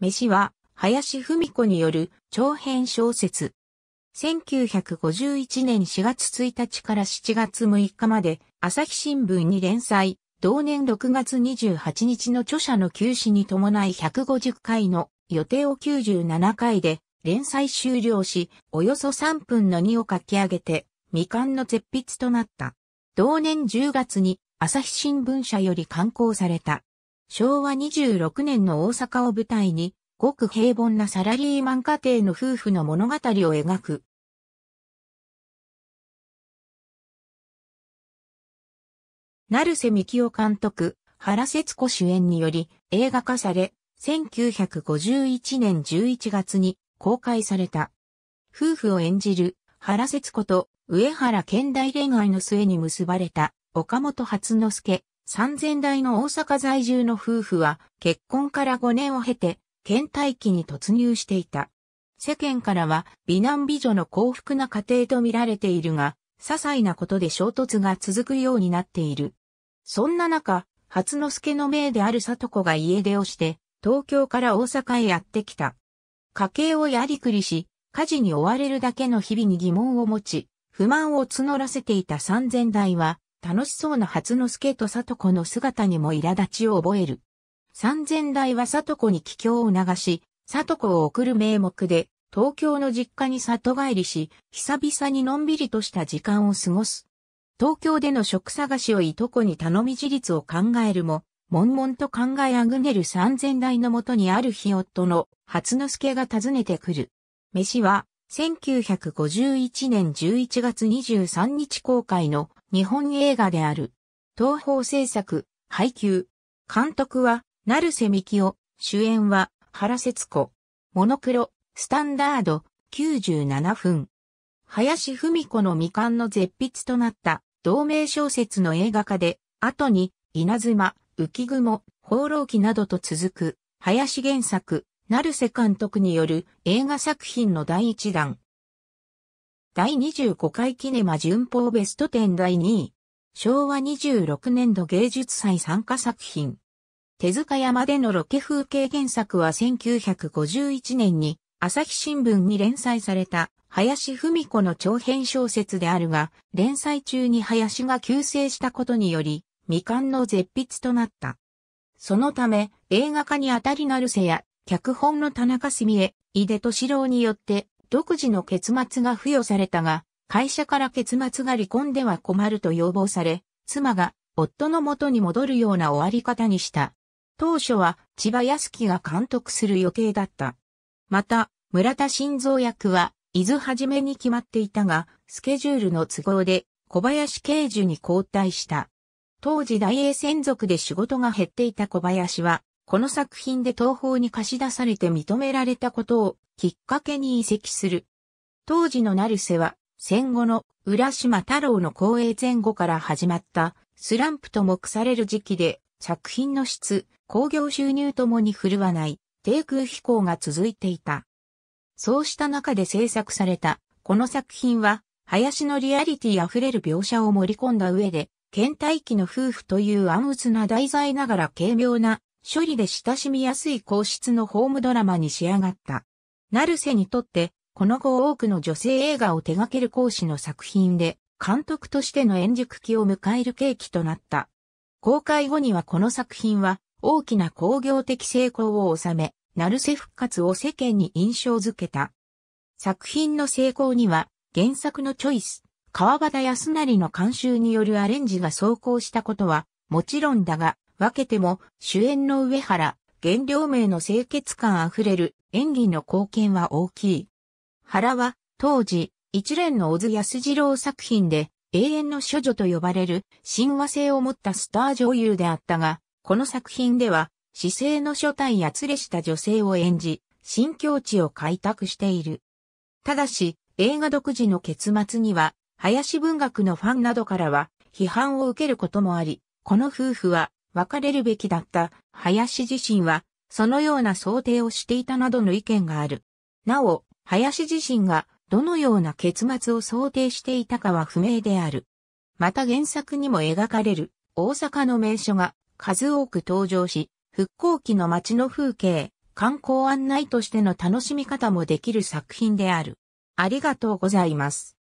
飯は、林芙美子による長編小説。1951年4月1日から7月6日まで、朝日新聞に連載、同年6月28日の著者の休止に伴い150回の予定を97回で連載終了し、およそ3分の2を書き上げて、未完の絶筆となった。同年10月に朝日新聞社より刊行された。昭和26年の大阪を舞台に、ごく平凡なサラリーマン家庭の夫婦の物語を描く。成瀬幹夫監督、原節子主演により映画化され、1951年11月に公開された。夫婦を演じる原節子と上原県大恋愛の末に結ばれた岡本初之助、三千代の大阪在住の夫婦は結婚から5年を経て倦怠期に突入していた。世間からは美男美女の幸福な家庭と見られているが、些細なことで衝突が続くようになっている。そんな中、初之助の命である里子が家出をして、東京から大阪へやってきた。家計をやりくりし、家事に追われるだけの日々に疑問を持ち、不満を募らせていた三千代は、楽しそうな初之助と里子の姿にも苛立ちを覚える。三千代は里子に帰郷を促し、里子を送る名目で、東京の実家に里帰りし、久々にのんびりとした時間を過ごす。東京での職探しをいとこに頼み自立を考えるも、悶々と考えあぐねる三千代のもとにある日夫の初之助が訪ねてくる。飯は、1951年11月23日公開の日本映画である。東宝製作、配給。監督は成瀬幹雄、主演は原節子。モノクロ、スタンダード、97分。林文子の未完の絶筆となった同名小説の映画化で、後に稲妻、浮雲、放浪記などと続く、林原作、成瀬監督による映画作品の第一弾。第25回キネマ巡報ベスト10第2位。昭和26年度芸術祭参加作品。手塚山でのロケ風景原作は1951年に朝日新聞に連載された林文子の長編小説であるが、連載中に林が急逝したことにより、未完の絶筆となった。そのため、映画化にあたりなるせや、脚本の田中澄江、井出敏郎によって、独自の結末が付与されたが、会社から結末が離婚では困ると要望され、妻が夫の元に戻るような終わり方にした。当初は千葉康樹が監督する予定だった。また、村田晋三役は、伊豆はじめに決まっていたが、スケジュールの都合で小林慶樹に交代した。当時大英専属で仕事が減っていた小林は、この作品で東方に貸し出されて認められたことをきっかけに移籍する。当時の成瀬は、戦後の浦島太郎の公営前後から始まったスランプと目される時期で作品の質、興行収入ともに振るわない低空飛行が続いていた。そうした中で制作されたこの作品は林のリアリティ溢れる描写を盛り込んだ上で、倦怠期の夫婦という暗鬱な題材ながら軽妙な処理で親しみやすい皇室のホームドラマに仕上がった。成瀬にとって、この後多くの女性映画を手掛ける講師の作品で、監督としての演熟期を迎える契機となった。公開後にはこの作品は大きな工業的成功を収め、ナルセ復活を世間に印象づけた。作品の成功には原作のチョイス、川端康成の監修によるアレンジが走行したことはもちろんだが、分けても主演の上原、原料名の清潔感あふれる演技の貢献は大きい。原は当時一連の小津安二郎作品で永遠の処女と呼ばれる神話性を持ったスター女優であったが、この作品では、姿勢の初体やつれした女性を演じ、新境地を開拓している。ただし、映画独自の結末には、林文学のファンなどからは批判を受けることもあり、この夫婦は別れるべきだった林自身は、そのような想定をしていたなどの意見がある。なお、林自身がどのような結末を想定していたかは不明である。また原作にも描かれる大阪の名所が数多く登場し、復興期の街の風景、観光案内としての楽しみ方もできる作品である。ありがとうございます。